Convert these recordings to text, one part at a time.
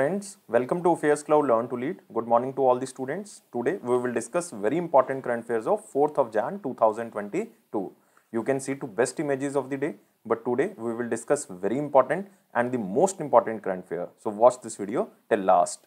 friends, welcome to Affairs Cloud Learn to Lead. Good morning to all the students. Today we will discuss very important current affairs of 4th of Jan 2022. You can see two best images of the day, but today we will discuss very important and the most important current affair. So watch this video till last.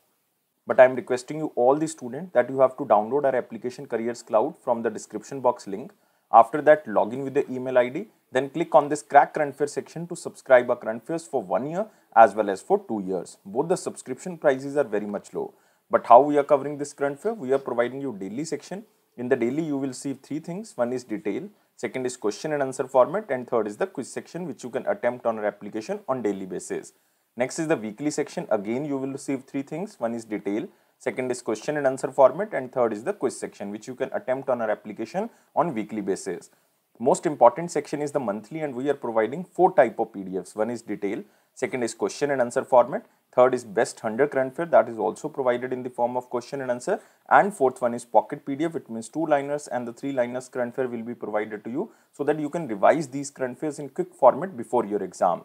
But I am requesting you all the students that you have to download our application Careers Cloud from the description box link. After that login with the email ID then click on this crack current fare section to subscribe our current fares for one year as well as for two years. Both the subscription prices are very much low. But how we are covering this current fare We are providing you daily section. In the daily you will see three things. One is detail, second is question and answer format and third is the quiz section which you can attempt on our application on daily basis. Next is the weekly section. Again you will receive three things. One is detail, second is question and answer format and third is the quiz section which you can attempt on our application on weekly basis most important section is the monthly and we are providing four type of PDFs. One is detail, second is question and answer format, third is best 100 fair that is also provided in the form of question and answer and fourth one is pocket PDF it means two liners and the three liners fair will be provided to you so that you can revise these grandfairs in quick format before your exam.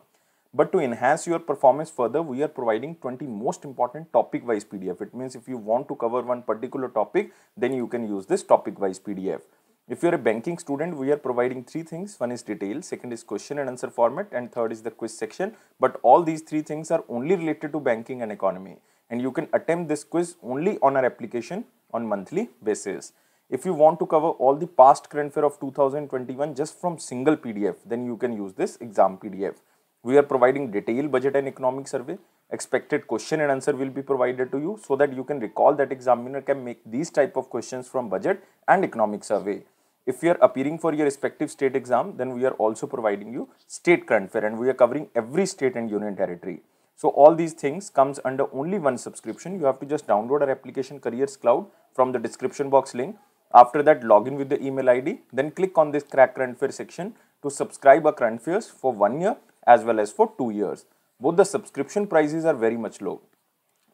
But to enhance your performance further, we are providing 20 most important topic wise PDF. It means if you want to cover one particular topic, then you can use this topic wise PDF. If you are a banking student, we are providing three things. One is detail, second is question and answer format, and third is the quiz section. But all these three things are only related to banking and economy. And you can attempt this quiz only on our application on monthly basis. If you want to cover all the past current fair of 2021 just from single PDF, then you can use this exam PDF. We are providing detailed budget and economic survey. Expected question and answer will be provided to you so that you can recall that examiner can make these type of questions from budget and economic survey if you are appearing for your respective state exam, then we are also providing you state current fare and we are covering every state and union territory. So all these things comes under only one subscription. You have to just download our application Careers Cloud from the description box link. After that, log in with the email ID. Then click on this crack current fare section to subscribe a current fairs for one year as well as for two years. Both the subscription prices are very much low.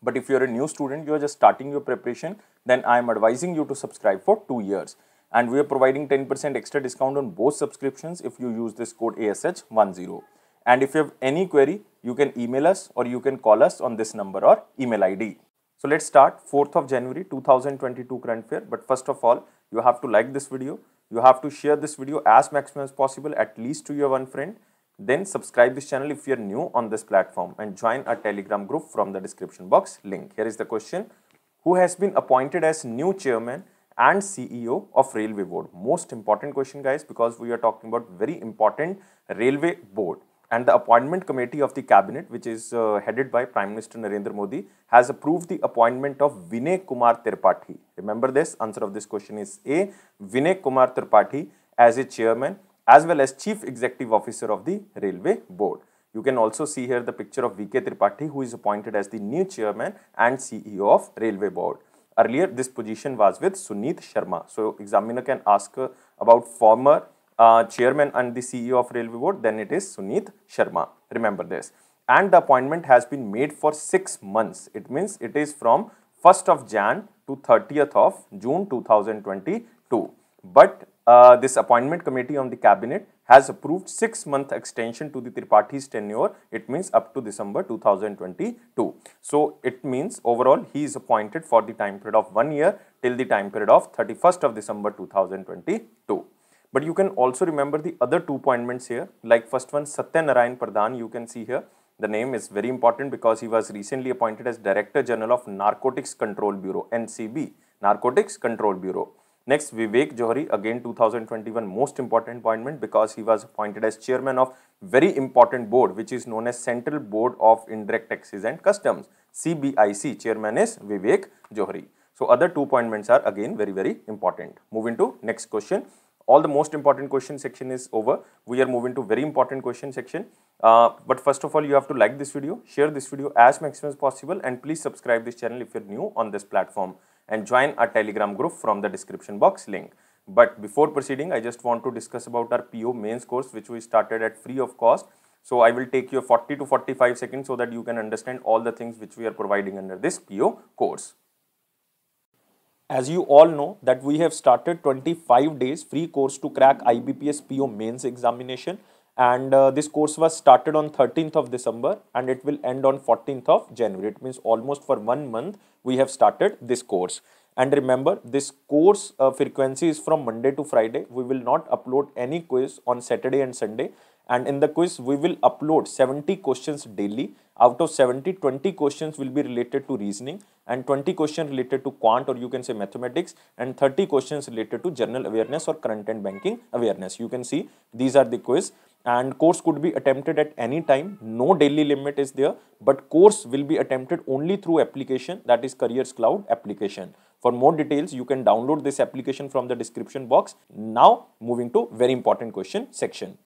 But if you're a new student, you're just starting your preparation, then I'm advising you to subscribe for two years and we are providing 10% extra discount on both subscriptions if you use this code ASH10. And if you have any query, you can email us or you can call us on this number or email ID. So let's start 4th of January 2022 current fair. But first of all, you have to like this video. You have to share this video as maximum as possible, at least to your one friend. Then subscribe this channel if you are new on this platform and join our telegram group from the description box link. Here is the question. Who has been appointed as new chairman and CEO of Railway Board. Most important question guys because we are talking about very important Railway Board and the appointment committee of the cabinet which is uh, headed by Prime Minister Narendra Modi has approved the appointment of Vinay Kumar Tripathi. Remember this answer of this question is A. Vinay Kumar Tripathi as a chairman as well as chief executive officer of the Railway Board. You can also see here the picture of VK Tripathi who is appointed as the new chairman and CEO of Railway Board. Earlier, this position was with Sunith Sharma. So, examiner can ask about former uh, chairman and the CEO of Railway Board, then it is Sunith Sharma. Remember this. And the appointment has been made for 6 months. It means it is from 1st of Jan to 30th of June 2022. But uh, this appointment committee on the cabinet has approved 6 month extension to the Tripathi tenure. It means up to December 2022. So it means overall he is appointed for the time period of 1 year till the time period of 31st of December 2022. But you can also remember the other two appointments here like first one Satya Narayan Pradhan you can see here. The name is very important because he was recently appointed as Director General of Narcotics Control Bureau NCB Narcotics Control Bureau. Next, Vivek Johri, again 2021 most important appointment because he was appointed as chairman of very important board which is known as Central Board of Indirect Taxes and Customs, CBIC. Chairman is Vivek Johri. So, other two appointments are again very, very important. Moving to next question. All the most important question section is over. We are moving to very important question section. Uh, but first of all, you have to like this video, share this video as maximum as possible and please subscribe this channel if you're new on this platform and join our telegram group from the description box link. But before proceeding, I just want to discuss about our PO mains course which we started at free of cost. So I will take you 40 to 45 seconds so that you can understand all the things which we are providing under this PO course. As you all know that we have started 25 days free course to crack IBPS PO mains examination and uh, this course was started on 13th of December and it will end on 14th of January. It means almost for one month we have started this course. And remember this course uh, frequency is from Monday to Friday. We will not upload any quiz on Saturday and Sunday. And in the quiz we will upload 70 questions daily. Out of 70, 20 questions will be related to reasoning and 20 questions related to quant or you can say mathematics and 30 questions related to general awareness or current and banking awareness. You can see these are the quiz and course could be attempted at any time no daily limit is there but course will be attempted only through application that is careers cloud application for more details you can download this application from the description box now moving to very important question section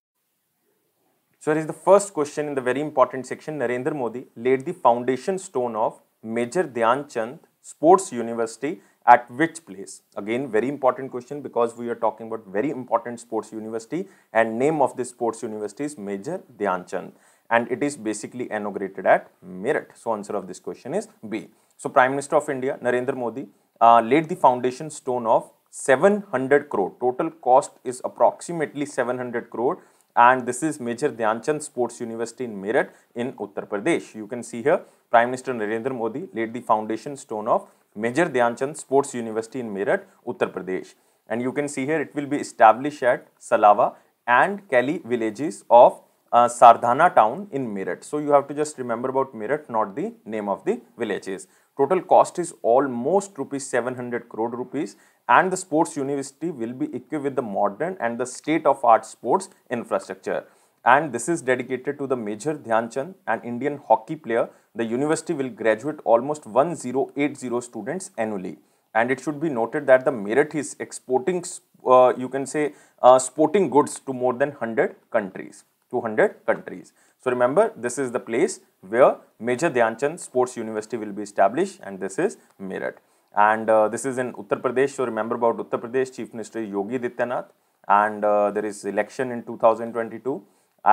so here is the first question in the very important section narendra modi laid the foundation stone of major dhyan chand sports university at which place? Again, very important question because we are talking about very important sports university and name of this sports university is Major Chand, and it is basically inaugurated at Meerut. So, answer of this question is B. So, Prime Minister of India, Narendra Modi uh, laid the foundation stone of 700 crore. Total cost is approximately 700 crore and this is Major Chand Sports University in Meerut in Uttar Pradesh. You can see here Prime Minister Narendra Modi laid the foundation stone of Major Dhyanchand Sports University in Meerut, Uttar Pradesh. And you can see here it will be established at Salawa and Kali villages of uh, Sardhana town in Meerut. So you have to just remember about Meerut, not the name of the villages. Total cost is almost rupees 700 crore rupees and the sports university will be equipped with the modern and the state of art sports infrastructure and this is dedicated to the Major Dhyan Chand, an Indian hockey player. The university will graduate almost 1080 students annually. And it should be noted that the merit is exporting, uh, you can say, uh, sporting goods to more than 100 countries, 200 countries. So remember, this is the place where Major Dhyan Chand Sports University will be established and this is Meerut. And uh, this is in Uttar Pradesh. So remember about Uttar Pradesh, Chief Minister Yogi Dityanath. And uh, there is election in 2022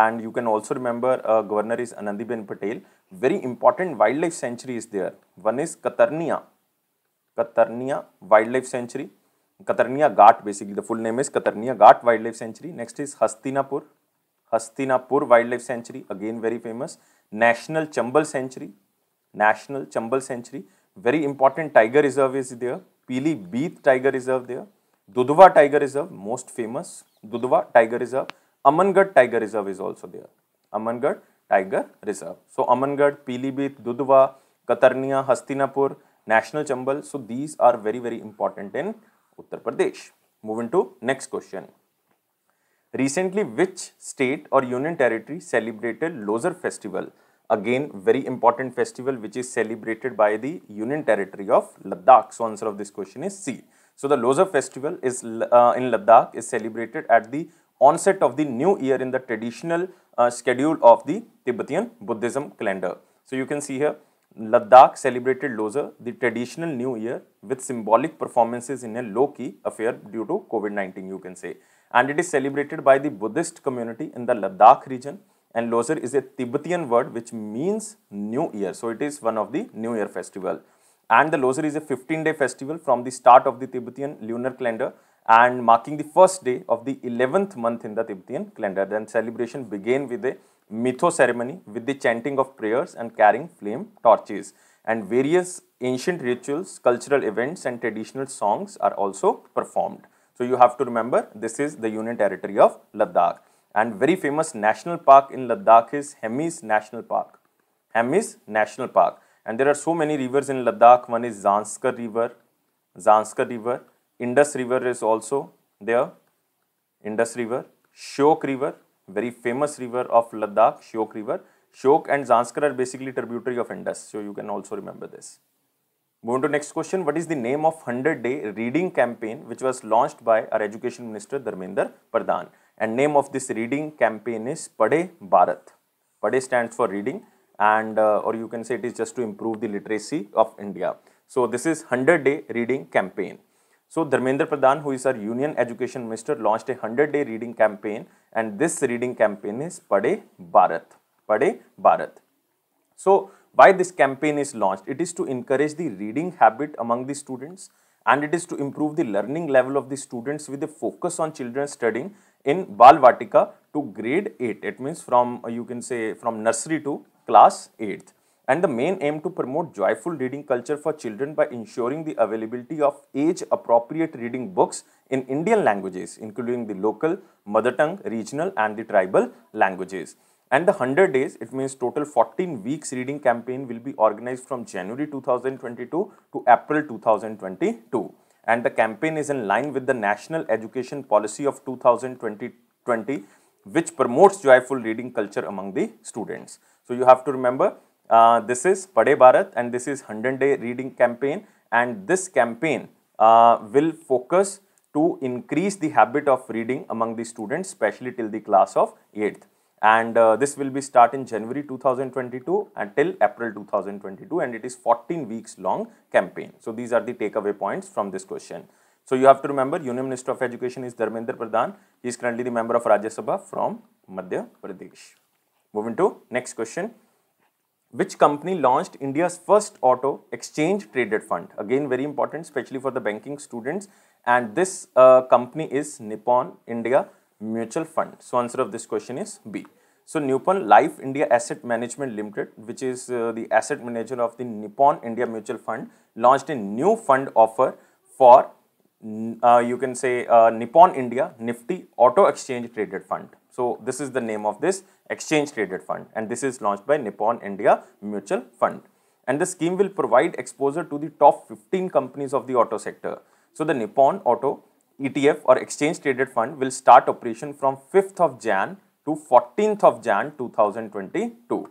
and you can also remember uh, governor is Anandiben Patel. Very important wildlife sanctuary is there. One is Katarnia, Katarnia Wildlife Sanctuary. Katarnia Ghat basically the full name is Katarnia Ghat Wildlife Sanctuary. Next is Hastinapur, Hastinapur Wildlife Sanctuary again very famous. National Chambal Sanctuary, National Chambal Sanctuary. Very important tiger reserve is there. Pili Beet Tiger Reserve there. Dudhwa Tiger Reserve most famous. Dudhwa Tiger Reserve Amangad Tiger Reserve is also there. Amangad Tiger Reserve. So Amangad, Pilibhit, Dudhwa, Katarnia, Hastinapur, National Chambal. So these are very very important in Uttar Pradesh. Moving to next question. Recently, which state or union territory celebrated Lozar festival? Again, very important festival which is celebrated by the union territory of Ladakh. So answer of this question is C. So the Lozar festival is uh, in Ladakh is celebrated at the onset of the new year in the traditional uh, schedule of the Tibetan Buddhism calendar. So you can see here Ladakh celebrated Losar, the traditional new year with symbolic performances in a low-key affair due to COVID-19 you can say. And it is celebrated by the Buddhist community in the Ladakh region and Losar is a Tibetan word which means new year. So it is one of the new year festival. And the Losar is a 15-day festival from the start of the Tibetan lunar calendar and marking the first day of the 11th month in the Tibetan calendar. Then celebration began with a mytho ceremony with the chanting of prayers and carrying flame torches. And various ancient rituals, cultural events and traditional songs are also performed. So you have to remember this is the Union Territory of Ladakh. And very famous national park in Ladakh is Hemis National Park. Hemis National Park. And there are so many rivers in Ladakh. One is Zanskar River, Zanskar River, Indus river is also there. Indus river, Shok river, very famous river of Ladakh, Shok river. Shok and Zanskar are basically tributary of Indus. So you can also remember this. Moving to next question, what is the name of 100 day reading campaign which was launched by our education minister Dharmender Pradhan and name of this reading campaign is Pade Bharat. Pade stands for reading and uh, or you can say it is just to improve the literacy of India. So this is 100 day reading campaign. So Dharmendra Pradhan, who is our Union Education Minister, launched a 100-day reading campaign and this reading campaign is Pade Bharat. Pade Bharat. So why this campaign is launched? It is to encourage the reading habit among the students and it is to improve the learning level of the students with a focus on children studying in Balvatika to grade 8. It means from, you can say, from nursery to class eight and the main aim to promote joyful reading culture for children by ensuring the availability of age-appropriate reading books in Indian languages, including the local, mother tongue, regional and the tribal languages. And the 100 days, it means total 14 weeks reading campaign will be organized from January 2022 to April 2022. And the campaign is in line with the National Education Policy of 2020, which promotes joyful reading culture among the students. So you have to remember uh, this is Pade Bharat and this is 100 day reading campaign and this campaign uh, will focus to increase the habit of reading among the students especially till the class of 8th and uh, this will be start in January 2022 until April 2022 and it is 14 weeks long campaign. So these are the takeaway points from this question. So you have to remember Union Minister of Education is Dharmendra Pradhan. He is currently the member of Rajya Sabha from Madhya Pradesh. Moving to next question which company launched India's first auto exchange traded fund? Again, very important, especially for the banking students. And this uh, company is Nippon India Mutual Fund. So, answer of this question is B. So, Nippon Life India Asset Management Limited, which is uh, the asset manager of the Nippon India Mutual Fund, launched a new fund offer for uh, you can say uh, Nippon India Nifty Auto Exchange Traded Fund. So, this is the name of this exchange traded fund and this is launched by Nippon India Mutual Fund. And the scheme will provide exposure to the top 15 companies of the auto sector. So the Nippon Auto ETF or exchange traded fund will start operation from 5th of Jan to 14th of Jan 2022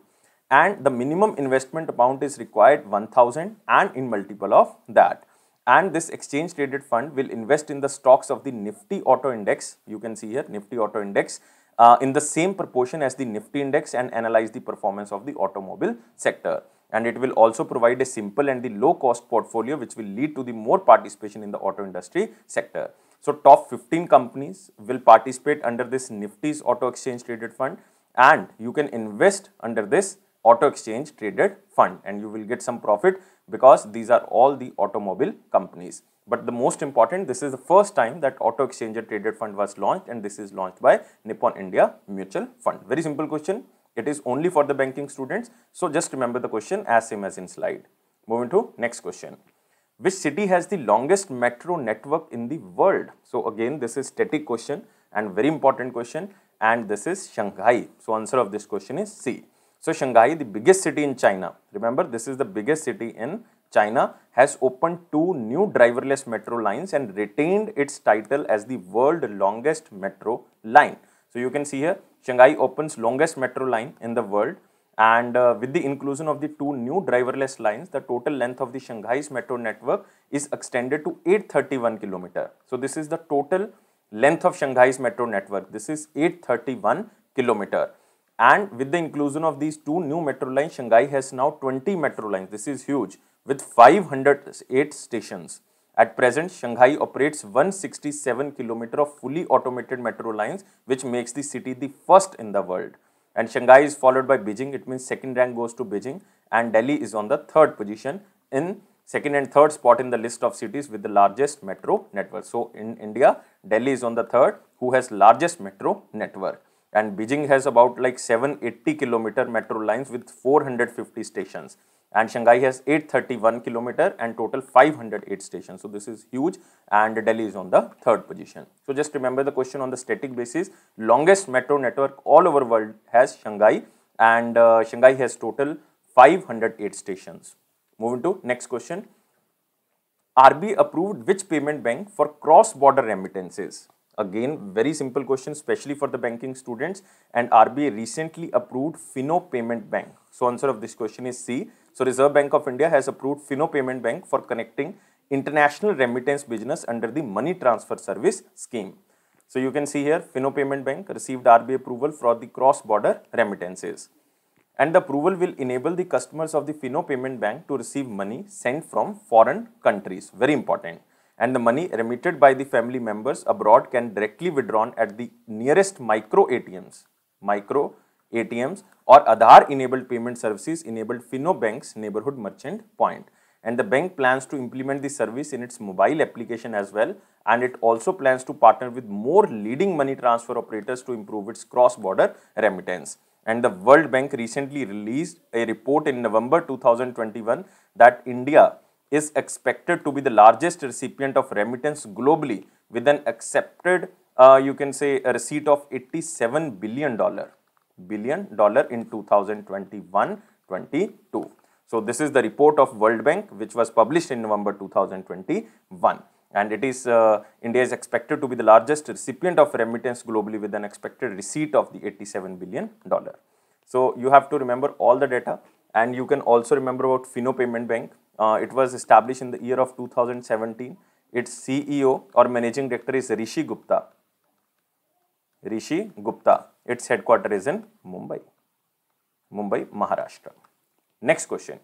and the minimum investment amount is required 1000 and in multiple of that and this exchange traded fund will invest in the stocks of the Nifty Auto Index you can see here Nifty Auto Index uh, in the same proportion as the Nifty index and analyze the performance of the automobile sector. And it will also provide a simple and the low cost portfolio which will lead to the more participation in the auto industry sector. So top 15 companies will participate under this Nifty's auto exchange traded fund and you can invest under this auto exchange traded fund and you will get some profit because these are all the automobile companies. But the most important, this is the first time that auto exchanger traded fund was launched and this is launched by Nippon India Mutual Fund. Very simple question. It is only for the banking students. So just remember the question as same as in slide. Moving to next question. Which city has the longest metro network in the world? So again, this is static question and very important question and this is Shanghai. So answer of this question is C. So Shanghai, the biggest city in China. Remember, this is the biggest city in China has opened two new driverless metro lines and retained its title as the world longest metro line. So you can see here, Shanghai opens longest metro line in the world and uh, with the inclusion of the two new driverless lines, the total length of the Shanghai's metro network is extended to 831 kilometer. So this is the total length of Shanghai's metro network. This is 831 kilometer. And with the inclusion of these two new metro lines, Shanghai has now 20 metro lines. This is huge with 508 stations. At present, Shanghai operates 167 km of fully automated metro lines, which makes the city the first in the world. And Shanghai is followed by Beijing. It means second rank goes to Beijing and Delhi is on the third position in second and third spot in the list of cities with the largest metro network. So, in India, Delhi is on the third who has largest metro network and Beijing has about like 780 km metro lines with 450 stations and Shanghai has 831 kilometer and total 508 stations. So this is huge and Delhi is on the third position. So just remember the question on the static basis, longest metro network all over world has Shanghai and uh, Shanghai has total 508 stations. Moving to next question. RBI approved which payment bank for cross-border remittances? Again, very simple question, especially for the banking students. And RBI recently approved Fino Payment Bank. So answer of this question is C. So Reserve Bank of India has approved Fino Payment Bank for connecting international remittance business under the money transfer service scheme. So you can see here Fino Payment Bank received RBI approval for the cross-border remittances. And the approval will enable the customers of the Fino Payment Bank to receive money sent from foreign countries. Very important. And the money remitted by the family members abroad can directly withdrawn at the nearest micro ATMs. Micro ATMs or Aadhaar enabled payment services enabled Fino Bank's neighborhood merchant point. And the bank plans to implement the service in its mobile application as well. And it also plans to partner with more leading money transfer operators to improve its cross-border remittance. And the World Bank recently released a report in November 2021 that India is expected to be the largest recipient of remittance globally with an accepted, uh, you can say, a receipt of $87 billion billion dollar in 2021-22. So this is the report of World Bank which was published in November 2021 and it is uh, India is expected to be the largest recipient of remittance globally with an expected receipt of the 87 billion dollar. So you have to remember all the data and you can also remember about Fino Payment Bank. Uh, it was established in the year of 2017. Its CEO or managing director is Rishi Gupta Rishi Gupta. Its headquarters is in Mumbai, Mumbai, Maharashtra. Next question.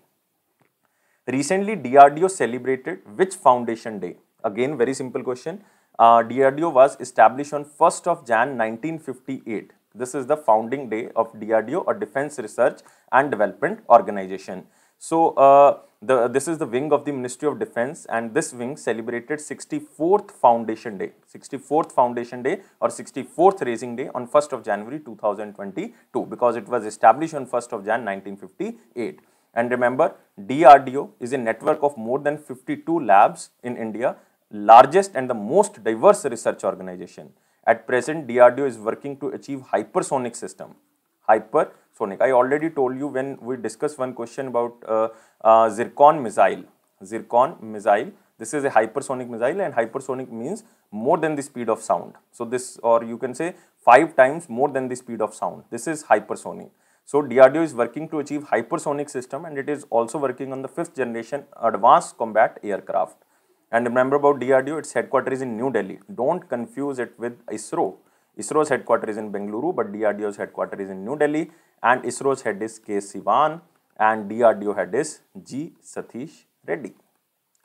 Recently, DRDO celebrated which foundation day? Again, very simple question. Uh, DRDO was established on 1st of Jan 1958. This is the founding day of DRDO a Defense Research and Development Organization. So, uh, the, this is the wing of the Ministry of Defense and this wing celebrated 64th Foundation Day, 64th Foundation Day or 64th Raising Day on 1st of January 2022 because it was established on 1st of Jan 1958. And remember, DRDO is a network of more than 52 labs in India, largest and the most diverse research organization. At present, DRDO is working to achieve hypersonic system, hyper I already told you when we discussed one question about uh, uh, zircon missile. Zircon missile. This is a hypersonic missile and hypersonic means more than the speed of sound. So this or you can say 5 times more than the speed of sound. This is hypersonic. So DRDO is working to achieve hypersonic system and it is also working on the 5th generation advanced combat aircraft. And remember about DRDO, its headquarters in New Delhi. Don't confuse it with ISRO. ISRO's headquarters is in Bengaluru, but DRDO's headquarters is in New Delhi and ISRO's head is K. Sivan and DRDO head is G. Satish Reddy.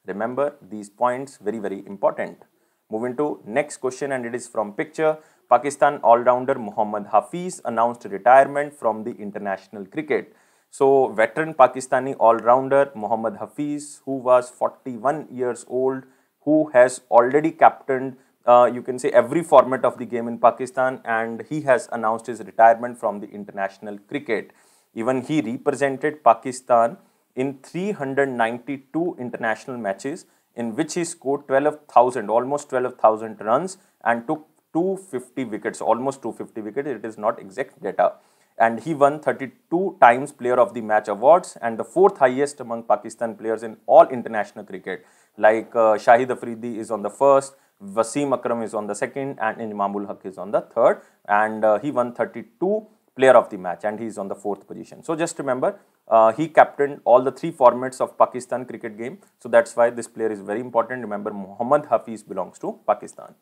Remember these points very very important. Moving to next question and it is from picture. Pakistan all-rounder Mohammad Hafiz announced retirement from the international cricket. So veteran Pakistani all-rounder Mohammad Hafiz who was 41 years old who has already captained uh, you can say every format of the game in Pakistan and he has announced his retirement from the international cricket. Even he represented Pakistan in 392 international matches in which he scored 12,000, almost 12,000 runs and took 250 wickets, almost 250 wickets, it is not exact data. And he won 32 times player of the match awards and the fourth highest among Pakistan players in all international cricket. Like uh, Shahid Afridi is on the first, Wasim Akram is on the second and Imamul Haq is on the third and uh, he won 32 player of the match and he is on the fourth position. So just remember uh, he captained all the three formats of Pakistan cricket game. So that's why this player is very important. Remember Mohammad Hafiz belongs to Pakistan.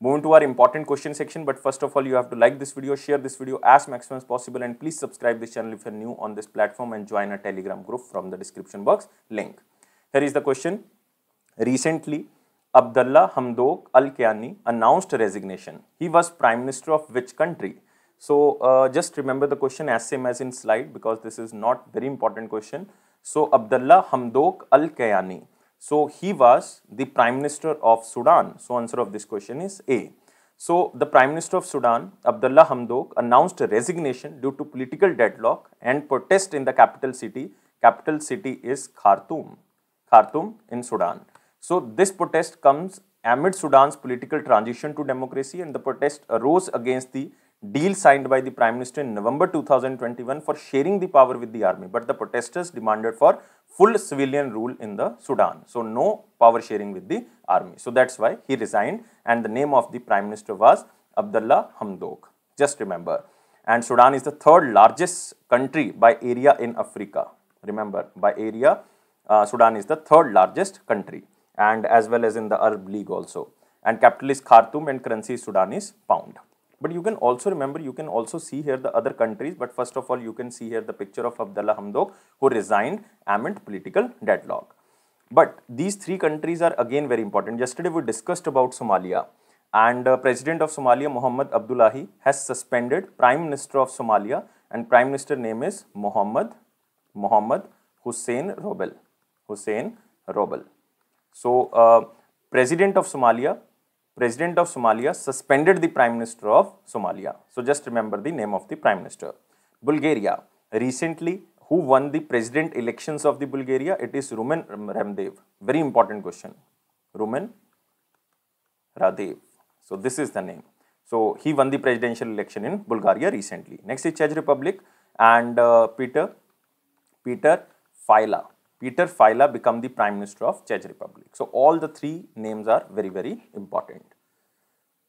Moving to our important question section but first of all you have to like this video, share this video as maximum as possible and please subscribe this channel if you are new on this platform and join our telegram group from the description box link. Here is the question. Recently, Abdullah Hamdok al kayani announced resignation. He was Prime Minister of which country? So uh, just remember the question as same as in slide because this is not very important question. So Abdullah Hamdok Al-Kayani. So he was the Prime Minister of Sudan. So answer of this question is A. So the Prime Minister of Sudan, Abdullah Hamdok, announced resignation due to political deadlock and protest in the capital city. Capital city is Khartoum, Khartoum in Sudan. So this protest comes amid Sudan's political transition to democracy and the protest arose against the deal signed by the Prime Minister in November 2021 for sharing the power with the army. But the protesters demanded for full civilian rule in the Sudan. So no power sharing with the army. So that's why he resigned and the name of the Prime Minister was Abdullah Hamdok. Just remember. And Sudan is the third largest country by area in Africa. Remember, by area, uh, Sudan is the third largest country and as well as in the Arab League also. And capital is Khartoum and currency is Sudanese pound. But you can also remember, you can also see here the other countries. But first of all, you can see here the picture of Abdullah Hamdok who resigned amid political deadlock. But these three countries are again very important. Yesterday we discussed about Somalia and uh, President of Somalia Mohammed Abdullahi has suspended Prime Minister of Somalia and Prime Minister name is Mohammed Mohammed Hussein Robel. Hussein Robel. So, uh, President of Somalia, President of Somalia suspended the Prime Minister of Somalia. So, just remember the name of the Prime Minister. Bulgaria, recently who won the president elections of the Bulgaria? It is Roman Ramdev. Very important question. Roman Radev. So, this is the name. So, he won the presidential election in Bulgaria recently. Next is Czech Republic and uh, Peter, Peter Fila. Peter Fila become the Prime Minister of Czech Republic. So all the three names are very, very important.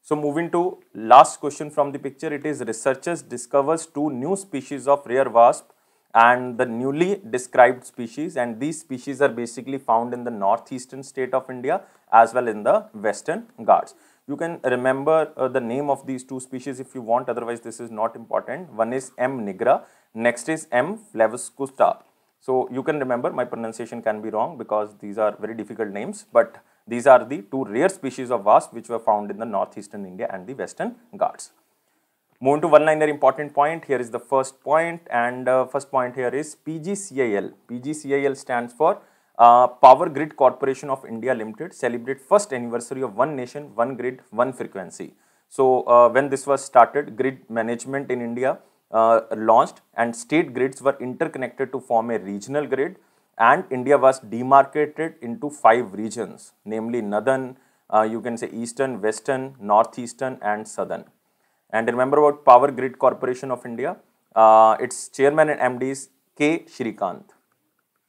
So moving to last question from the picture, it is researchers discovers two new species of rare wasp and the newly described species and these species are basically found in the northeastern state of India as well in the western guards. You can remember uh, the name of these two species if you want, otherwise this is not important. One is M. nigra, next is M. flavescusta. So you can remember my pronunciation can be wrong because these are very difficult names, but these are the two rare species of wasp which were found in the northeastern India and the western Ghats. Moving to one-liner important point, here is the first point and uh, first point here is PGCIL. PGCIL stands for uh, Power Grid Corporation of India Limited celebrate first anniversary of one nation, one grid, one frequency. So uh, when this was started, grid management in India uh, launched and state grids were interconnected to form a regional grid and India was demarcated into five regions, namely northern, uh, you can say eastern, western, northeastern and southern. And remember about Power Grid Corporation of India, uh, its chairman and MD is K. Shrikant,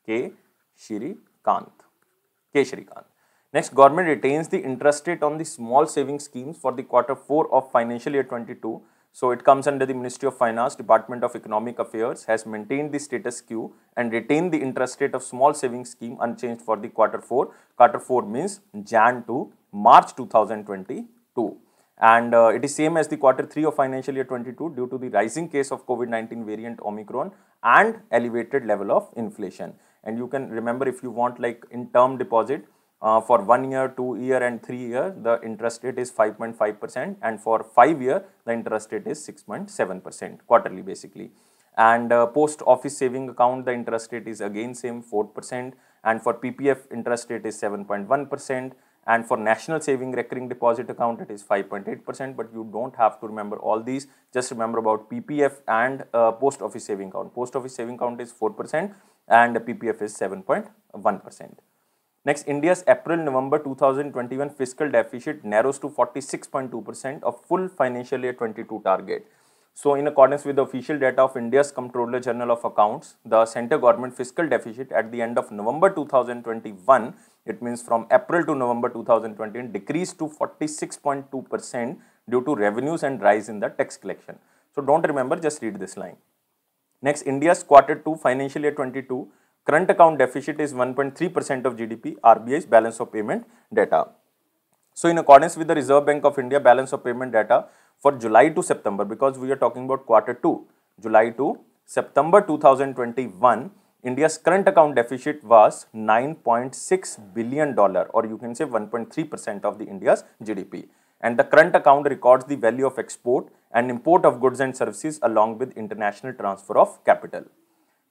K. Shrikant, K. Shrikant. Next, government retains the interest rate on the small savings schemes for the quarter 4 of financial year 22 so it comes under the Ministry of Finance, Department of Economic Affairs has maintained the status quo and retained the interest rate of small savings scheme unchanged for the quarter 4. Quarter 4 means Jan to March 2022 and uh, it is same as the quarter 3 of financial year 22 due to the rising case of COVID-19 variant Omicron and elevated level of inflation. And you can remember if you want like in term deposit, uh, for one year, two year and three year, the interest rate is 5.5% and for five year, the interest rate is 6.7% quarterly basically. And uh, post office saving account, the interest rate is again same 4% and for PPF interest rate is 7.1% and for national saving recurring deposit account it is 5.8% but you don't have to remember all these just remember about ppf and uh, post office saving account post office saving account is 4% and ppf is 7.1% Next, India's April-November 2021 fiscal deficit narrows to 46.2% of full financial year 22 target. So, in accordance with the official data of India's Comptroller General of Accounts, the center government fiscal deficit at the end of November 2021, it means from April to November 2021, decreased to 46.2% due to revenues and rise in the tax collection. So, don't remember, just read this line. Next, India's quarter 2 financial year 22 Current account deficit is 1.3% of GDP, RBI's balance of payment data. So in accordance with the Reserve Bank of India balance of payment data for July to September, because we are talking about quarter 2, July to September 2021, India's current account deficit was 9.6 billion dollar or you can say 1.3% of the India's GDP and the current account records the value of export and import of goods and services along with international transfer of capital.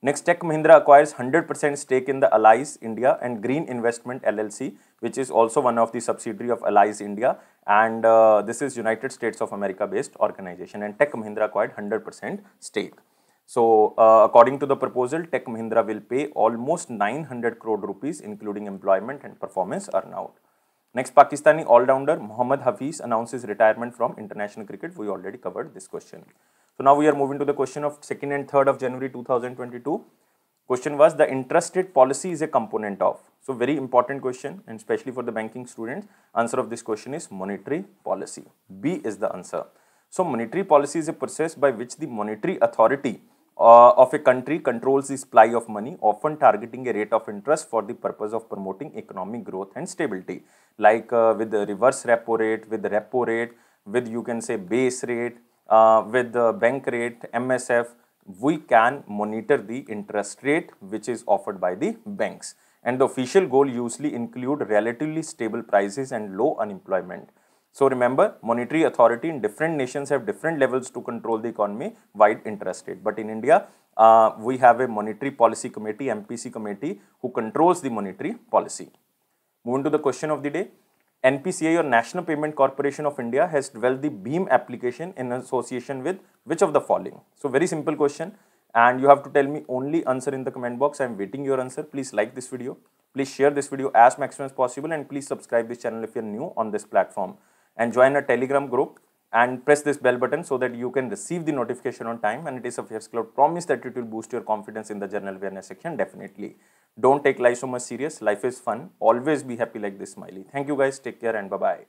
Next, Tech Mahindra acquires 100% stake in the Allies India and Green Investment LLC, which is also one of the subsidiary of Allies India. And uh, this is United States of America based organization and Tech Mahindra acquired 100% stake. So, uh, according to the proposal, Tech Mahindra will pay almost 900 crore rupees, including employment and performance earnout. Next, Pakistani all-rounder Mohammad Hafiz announces retirement from international cricket. We already covered this question. So now we are moving to the question of 2nd and 3rd of January 2022. Question was the interest rate policy is a component of. So very important question and especially for the banking students. Answer of this question is monetary policy. B is the answer. So monetary policy is a process by which the monetary authority uh, of a country controls the supply of money, often targeting a rate of interest for the purpose of promoting economic growth and stability. Like uh, with the reverse repo rate, with the repo rate, with you can say base rate, uh, with the bank rate, MSF, we can monitor the interest rate which is offered by the banks. And the official goal usually include relatively stable prices and low unemployment. So remember, monetary authority in different nations have different levels to control the economy wide interest rate. But in India, uh, we have a monetary policy committee, MPC committee, who controls the monetary policy. Moving to the question of the day. NPCI or National Payment Corporation of India has developed the BEAM application in association with which of the following? So very simple question and you have to tell me only answer in the comment box. I am waiting your answer. Please like this video. Please share this video as maximum as possible and please subscribe this channel if you are new on this platform and join a telegram group and press this bell button so that you can receive the notification on time and it is a Fierce Cloud promise that it will boost your confidence in the general awareness section definitely. Don't take life so much serious. Life is fun. Always be happy like this, Smiley. Thank you guys. Take care and bye-bye.